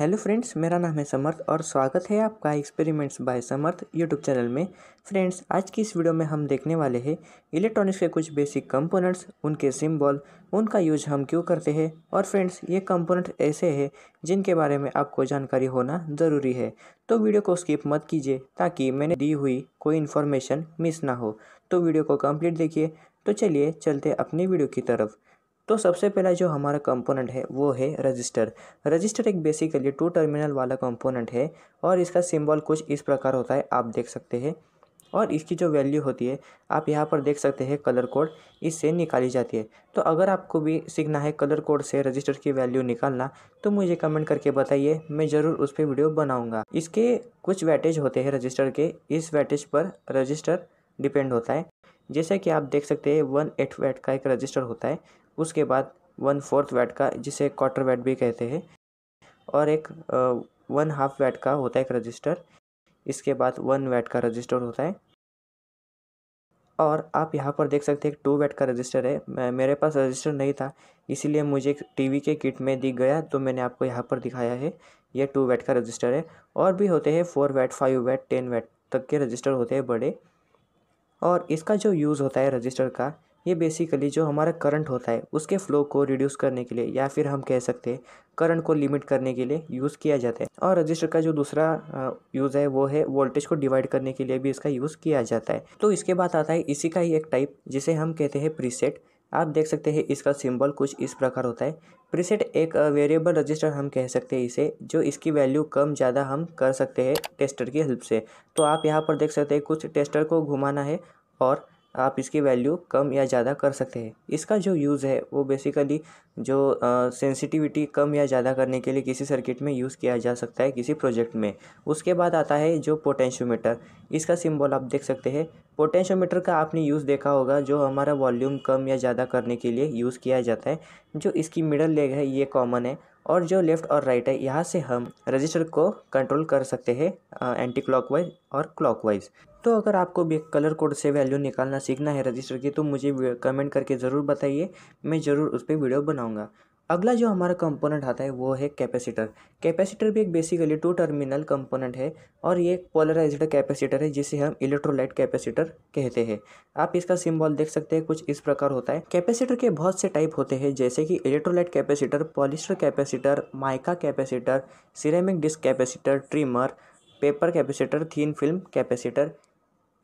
hello friends मेरा नाम है समर्थ और स्वागत है आपका experiments by Samarth YouTube channel में फ्रेंड्स आज की इस वीडियो में हम देखने वाले हैं इलेक्ट्रॉनिक्स के कुछ बेसिक कंपोनेंट्स उनके सिंबल उनका यूज हम क्यों करते हैं और फ्रेंड्स ये कंपोनेंट ऐसे हैं जिनके बारे में आपको जानकारी होना ज़रूरी है तो वीडियो को स्किप मत कीजिए ताकि मैंने दी हुई कोई इन्फॉर्मेशन मिस ना हो तो वीडियो को कम्प्लीट देखिए तो चलिए चलते अपनी वीडियो की तरफ तो सबसे पहला जो हमारा कंपोनेंट है वो है रजिस्टर रजिस्टर एक बेसिकली टू टर्मिनल वाला कंपोनेंट है और इसका सिंबल कुछ इस प्रकार होता है आप देख सकते हैं और इसकी जो वैल्यू होती है आप यहाँ पर देख सकते हैं कलर कोड इससे निकाली जाती है तो अगर आपको भी सीखना है कलर कोड से रजिस्टर की वैल्यू निकालना तो मुझे कमेंट करके बताइए मैं ज़रूर उस पर वीडियो बनाऊँगा इसके कुछ वैटेज होते हैं रजिस्टर के इस वैटेज पर रजिस्टर डिपेंड होता है जैसे कि आप देख सकते हैं वन एट वैट का एक रजिस्टर होता है उसके बाद वन फोर्थ वैट का जिसे क्वार्टर वैट भी कहते हैं और एक वन हाफ वैट का होता है एक रजिस्टर इसके बाद वन वैट का रजिस्टर होता है और आप यहाँ पर देख सकते हैं एक टू वैट का रजिस्टर है मेरे पास रजिस्टर नहीं था इसीलिए मुझे टीवी के किट में दिख गया तो मैंने आपको यहाँ पर दिखाया है यह टू वैट का रजिस्टर है और भी होते हैं four watt five watt ten watt तक के रजिस्टर होते हैं बड़े और इसका जो यूज़ होता है रजिस्टर का ये बेसिकली जो हमारा करंट होता है उसके फ्लो को रिड्यूस करने के लिए या फिर हम कह सकते हैं करंट को लिमिट करने के लिए यूज़ किया जाता है और रजिस्टर का जो दूसरा यूज़ है वो है वोल्टेज को डिवाइड करने के लिए भी इसका यूज़ किया जाता है तो इसके बाद आता है इसी का ही एक टाइप जिसे हम कहते हैं प्रीसेट आप देख सकते हैं इसका सिंबल कुछ इस प्रकार होता है प्रीसेट एक वेरिएबल रजिस्टर हम कह सकते हैं इसे जो इसकी वैल्यू कम ज़्यादा हम कर सकते हैं टेस्टर की हेल्प से तो आप यहाँ पर देख सकते हैं कुछ टेस्टर को घुमाना है और आप इसकी वैल्यू कम या ज़्यादा कर सकते हैं इसका जो यूज़ है वो बेसिकली जो सेंसिटिविटी कम या ज़्यादा करने के लिए किसी सर्किट में यूज़ किया जा सकता है किसी प्रोजेक्ट में उसके बाद आता है जो पोटेंशियोमीटर इसका सिंबल आप देख सकते हैं पोटेंशियोमीटर का आपने यूज़ देखा होगा जो हमारा वॉल्यूम कम या ज़्यादा करने के लिए यूज़ किया जाता है जो इसकी मिडल लेग है ये कॉमन है और जो लेफ़्ट और राइट है यहाँ से हम रजिस्टर को कंट्रोल कर सकते हैं एंटी क्लॉकवाइज और क्लॉकवाइज तो अगर आपको भी कलर कोड से वैल्यू निकालना सीखना है रजिस्टर की तो मुझे कमेंट करके ज़रूर बताइए मैं ज़रूर उस पर वीडियो बनाऊँगा अगला जो हमारा कंपोनेंट आता है वो है कैपेसिटर कैपेसिटर भी एक बेसिकली टू टर्मिनल कंपोनेंट है और ये एक पोलराइज्ड कैपेसिटर है जिसे हम इलेक्ट्रोलाइट कैपेसिटर कहते हैं आप इसका सिंबल देख सकते हैं कुछ इस प्रकार होता है कैपेसिटर के बहुत से टाइप होते हैं जैसे कि electrolyte capacitor polyester capacitor mica capacitor ceramic disc capacitor trimmer paper capacitor thin film capacitor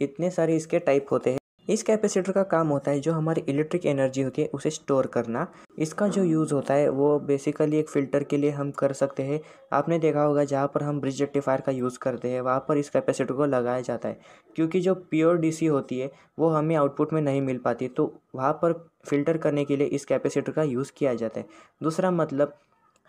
इतने सारे इसके टाइप होते हैं इस कैपेसिटर का काम होता है जो हमारी इलेक्ट्रिक एनर्जी होती है उसे स्टोर करना इसका जो यूज़ होता है वो बेसिकली एक फ़िल्टर के लिए हम कर सकते हैं आपने देखा होगा जहाँ पर हम ब्रिज रेक्टिफायर का यूज़ करते हैं वहाँ पर इस कैपेसिटर को लगाया जाता है क्योंकि जो प्योर डीसी होती है वो हमें आउटपुट में नहीं मिल पाती तो वहाँ पर फ़िल्टर करने के लिए इस कैपेसिटर का यूज़ किया जाता है दूसरा मतलब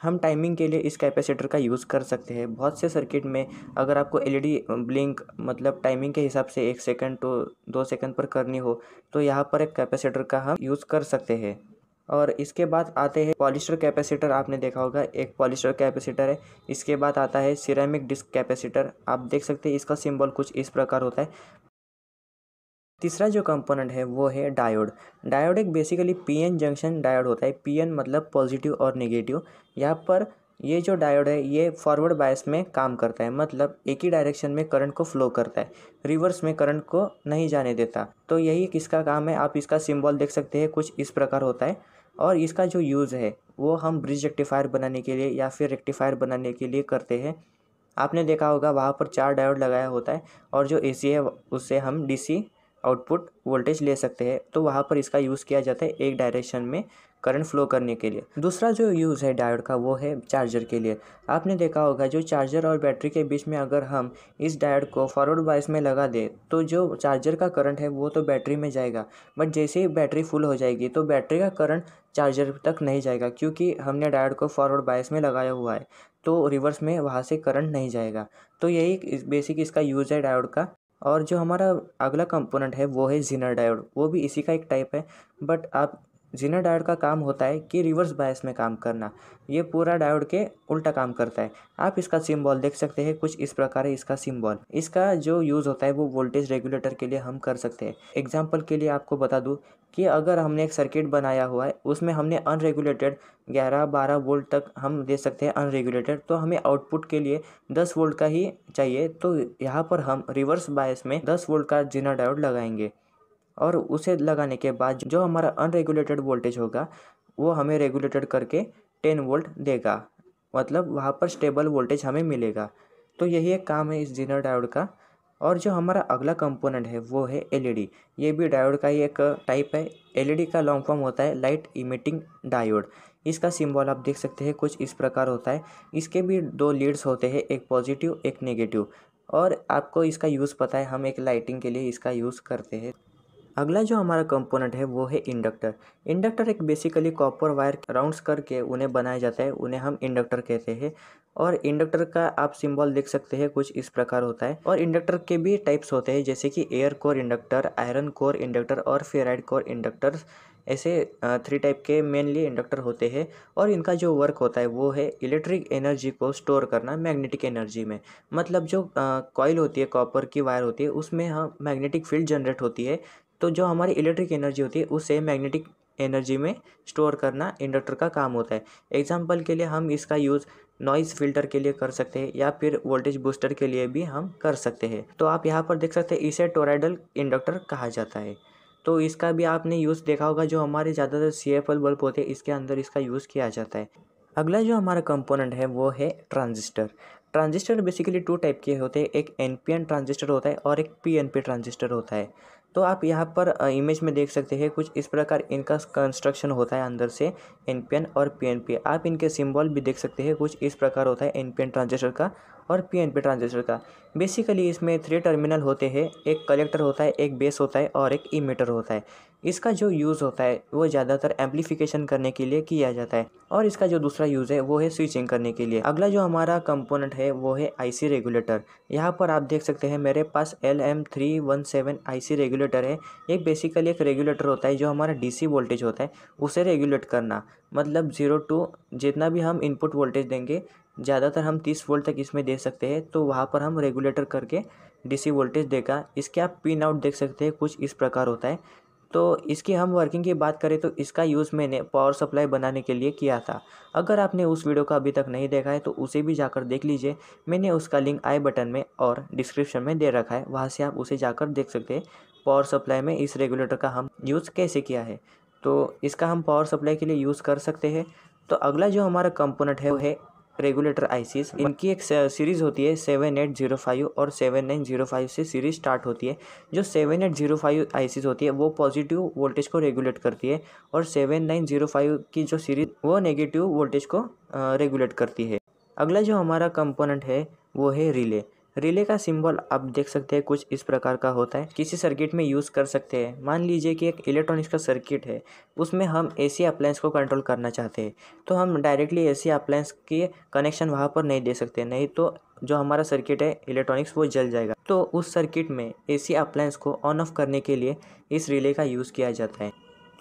हम टाइमिंग के लिए इस कैपेसिटर का यूज़ कर सकते हैं बहुत से सर्किट में अगर आपको एलईडी ब्लिंक e मतलब टाइमिंग के हिसाब से एक सेकंड तो दो सेकंड पर करनी हो तो यहाँ पर एक कैपेसिटर का हम यूज़ कर सकते हैं और इसके बाद आते हैं पॉलिस्टर कैपेसिटर आपने देखा होगा एक पॉलिस्टर कैपेसिटर है इसके बाद आता है सिरेमिक डिस्क कैपेसिटर आप देख सकते हैं इसका सिंबल कुछ इस प्रकार होता है तीसरा जो कंपोनेंट है वो है डायोड डायोड एक बेसिकली पीएन जंक्शन डायोड होता है पीएन मतलब पॉजिटिव और नेगेटिव यहाँ पर ये जो डायोड है ये फॉरवर्ड बायस में काम करता है मतलब एक ही डायरेक्शन में करंट को फ्लो करता है रिवर्स में करंट को नहीं जाने देता तो यही किसका काम है आप इसका सिम्बॉल देख सकते हैं कुछ इस प्रकार होता है और इसका जो यूज़ है वो हम ब्रिज रेक्टिफायर बनाने के लिए या फिर रेक्टिफायर बनाने के लिए करते हैं आपने देखा होगा वहाँ पर चार डायोड लगाया होता है और जो एसी है उससे हम डीसी आउटपुट वोल्टेज ले सकते हैं तो वहाँ पर इसका यूज़ किया जाता है एक डायरेक्शन में करंट फ्लो करने के लिए दूसरा जो यूज़ है डायोड का वो है चार्जर के लिए आपने देखा होगा जो चार्जर और बैटरी के बीच में अगर हम इस डायोड को फॉरवर्ड बायस में लगा दें तो जो चार्जर का करंट है वो तो बैटरी में जाएगा बट जैसे ही बैटरी फुल हो जाएगी तो बैटरी का करंट चार्जर तक नहीं जाएगा क्योंकि हमने डायड को फॉरवर्ड बायस में लगाया हुआ है तो रिवर्स में वहाँ से करंट नहीं जाएगा तो यही बेसिक इसका यूज़ है डायोड का और जो हमारा अगला कंपोनेंट है वो है ज़ीना डायोड वो भी इसी का एक टाइप है बट आप जीनर डायोड का काम होता है कि रिवर्स बायस में काम करना ये पूरा डायोड के उल्टा काम करता है आप इसका सिम्बॉल देख सकते हैं कुछ इस प्रकार है इसका सिम्बॉल इसका जो यूज़ होता है वो वोल्टेज रेगुलेटर के लिए हम कर सकते हैं एग्जाम्पल के लिए आपको बता दूँ कि अगर हमने एक सर्किट बनाया हुआ है उसमें हमने अनरेगुलेटेड 11 12 वोल्ट तक हम दे सकते हैं अनरेगुलेटेड तो हमें आउटपुट के लिए 10 वोल्ट का ही चाहिए तो यहाँ पर हम रिवर्स बायस में 10 वोल्ट का जीना डायोड लगाएंगे और उसे लगाने के बाद जो हमारा अनरेगुलेटेड वोल्टेज होगा वो हमें रेगुलेटेड करके टेन वोल्ट देगा मतलब वहाँ पर स्टेबल वोल्टेज हमें मिलेगा तो यही एक काम है इस जीनर डायोड का और जो हमारा अगला कंपोनेंट है वो है एलईडी e ये भी डायोड का ही एक टाइप है एलईडी e का लॉन्ग फॉर्म होता है लाइट इमिटिंग डायोड इसका सिंबल आप देख सकते हैं कुछ इस प्रकार होता है इसके भी दो लीड्स होते हैं एक पॉजिटिव एक नेगेटिव और आपको इसका यूज़ पता है हम एक लाइटिंग के लिए इसका यूज़ करते हैं अगला जो हमारा कंपोनेंट है वो है इंडक्टर इंडक्टर एक बेसिकली कॉपर वायर राउंड्स करके उन्हें बनाया जाता है उन्हें हम इंडक्टर कहते हैं और इंडक्टर का आप सिंबल देख सकते हैं कुछ इस प्रकार होता है और इंडक्टर के भी टाइप्स होते हैं जैसे कि air core inductor iron core inductor और फेराइड कोर इंडक्टर ऐसे थ्री टाइप के मेनली इंडक्टर होते हैं और इनका जो वर्क होता है वो है इलेक्ट्रिक एनर्जी को स्टोर करना मैग्नेटिक एनर्जी में मतलब जो कॉयल होती है कॉपर की वायर होती है उसमें हम मैग्नेटिक फील्ड जनरेट होती है तो जो हमारी इलेक्ट्रिक एनर्जी होती है उसे मैग्नेटिक एनर्जी में स्टोर करना इंडक्टर का काम होता है एग्जाम्पल के लिए हम इसका यूज़ नॉइज़ फिल्टर के लिए कर सकते हैं या फिर वोल्टेज बूस्टर के लिए भी हम कर सकते हैं तो आप यहाँ पर देख सकते हैं इसे टोराइडल इंडक्टर कहा जाता है तो इसका भी आपने यूज़ देखा होगा जो हमारे ज़्यादातर सी एफ एल बल्ब होते हैं इसके अंदर इसका यूज़ किया जाता है अगला जो हमारा कंपोनेंट है वो है transistor transistor basically two type के होते हैं एक एन पी एन ट्रांजिस्टर होता है और एक पी एन पी ट्रांजिस्टर होता है तो आप यहाँ पर इमेज में देख सकते हैं कुछ इस प्रकार इनका कंस्ट्रक्शन होता है अंदर से एन पी एन और पी एन पी आप इनके सिंबल भी देख सकते हैं कुछ इस प्रकार होता है एन पी एन ट्रांजिस्टर का और पीएनपी ट्रांजिस्टर का बेसिकली इसमें थ्री टर्मिनल होते हैं एक कलेक्टर होता है एक बेस होता है और एक इमीटर होता है इसका जो यूज़ होता है वो ज़्यादातर एम्पलीफिकेशन करने के लिए किया जाता है और इसका जो दूसरा यूज़ है वो है स्विचिंग करने के लिए अगला जो हमारा कंपोनेंट है वो है आईसी रेगुलेटर यहाँ पर आप देख सकते हैं मेरे पास L M three one seven I C regulator है ये बेसिकली एक रेगुलेटर होता है जो हमारा डी सी वोल्टेज होता है उसे रेगुलेट करना मतलब ज़ीरो टू जितना भी हम इनपुट वोल्टेज देंगे ज़्यादातर हम तीस वोल्ट तक इसमें दे सकते हैं तो वहाँ पर हम रेगुलेटर करके डीसी वोल्टेज देगा इसके आप पिन आउट देख सकते हैं कुछ इस प्रकार होता है तो इसकी हम वर्किंग की बात करें तो इसका यूज़ मैंने पावर सप्लाई बनाने के लिए किया था अगर आपने उस वीडियो को अभी तक नहीं देखा है तो उसे भी जाकर देख लीजिए मैंने उसका लिंक आई बटन में और डिस्क्रिप्शन में दे रखा है वहाँ से आप उसे जाकर देख सकते हैं पावर सप्लाई में इस रेगुलेटर का हम यूज़ कैसे किया है तो इसका हम पावर सप्लाई के लिए यूज़ कर सकते हैं तो अगला जो हमारा कंपोनेंट है वो है रेगुलेटर आईसीज इनकी एक सीरीज़ होती है सेवन एट जीरो फाइव और सेवन नाइन जीरो फाइव से सीरीज़ स्टार्ट होती है जो seven eight zero five ICs होती है वो पॉजिटिव वोल्टेज को रेगुलेट करती है और सेवन नाइन जीरो फाइव की जो सीरीज वो नेगेटिव वोल्टेज को रेगुलेट करती है अगला जो हमारा कंपोनेंट है वो है रिले रिले का सिंबल आप देख सकते हैं कुछ इस प्रकार का होता है किसी सर्किट में यूज़ कर सकते हैं मान लीजिए कि एक इलेक्ट्रॉनिक्स का सर्किट है उसमें हम एसी अप्लायंस को कंट्रोल करना चाहते हैं तो हम डायरेक्टली एसी अप्लायंस के कनेक्शन वहाँ पर नहीं दे सकते नहीं तो जो हमारा सर्किट है इलेक्ट्रॉनिक्स वो जल जाएगा तो उस सर्किट में सी अप्लायंस को ऑन ऑफ करने के लिए इस रिले का यूज़ किया जाता है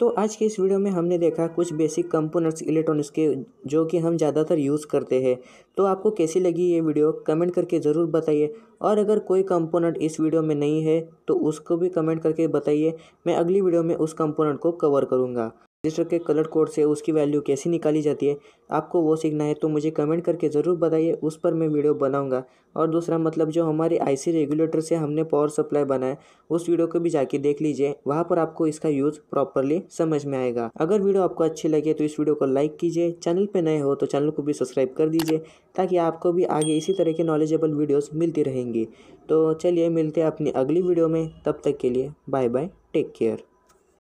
तो आज के इस वीडियो में हमने देखा कुछ बेसिक कंपोनेंट्स इलेक्ट्रॉनिक्स के जो कि हम ज़्यादातर यूज़ करते हैं तो आपको कैसी लगी ये वीडियो कमेंट करके ज़रूर बताइए और अगर कोई कंपोनेंट इस वीडियो में नहीं है तो उसको भी कमेंट करके बताइए मैं अगली वीडियो में उस कंपोनेंट को कवर करूँगा रजिस्टर के कलर कोड से उसकी वैल्यू कैसी निकाली जाती है आपको वो सीखना है तो मुझे कमेंट करके ज़रूर बताइए उस पर मैं वीडियो बनाऊंगा और दूसरा मतलब जो हमारे आईसी रेगुलेटर से हमने पावर सप्लाई बनाया उस वीडियो को भी जाके देख लीजिए वहाँ पर आपको इसका यूज़ प्रॉपरली समझ में आएगा अगर वीडियो आपको अच्छी लगे तो इस वीडियो को लाइक कीजिए चैनल पर नए हो तो चैनल को भी सब्सक्राइब कर दीजिए ताकि आपको भी आगे इसी तरह के नॉलेजेबल वीडियोज़ मिलती रहेंगी तो चलिए मिलते हैं अपनी अगली वीडियो में तब तक के लिए बाय बाय टेक केयर